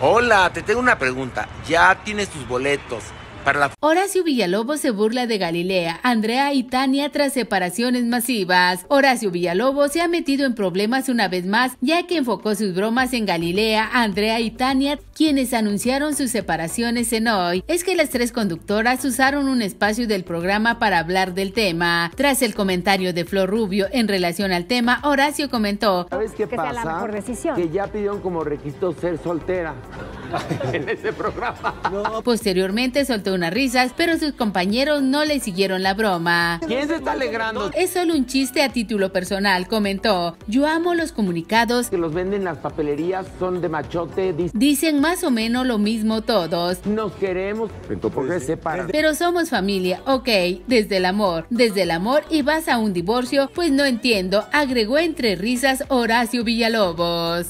Hola, te tengo una pregunta. Ya tienes tus boletos. Para la... Horacio Villalobos se burla de Galilea, Andrea y Tania tras separaciones masivas. Horacio Villalobos se ha metido en problemas una vez más, ya que enfocó sus bromas en Galilea, Andrea y Tania, quienes anunciaron sus separaciones en hoy. Es que las tres conductoras usaron un espacio del programa para hablar del tema. Tras el comentario de Flor Rubio en relación al tema, Horacio comentó: ¿Sabes qué pasa? Que, que ya pidieron como requisito ser soltera. en ese programa. Posteriormente soltó unas risas, pero sus compañeros no le siguieron la broma. ¿Quién se está alegrando? Es solo un chiste a título personal, comentó. Yo amo los comunicados. Que los venden las papelerías, son de machote. Dicen más o menos lo mismo todos. Nos queremos, Pero somos familia, ok, desde el amor. Desde el amor y vas a un divorcio, pues no entiendo, agregó entre risas Horacio Villalobos.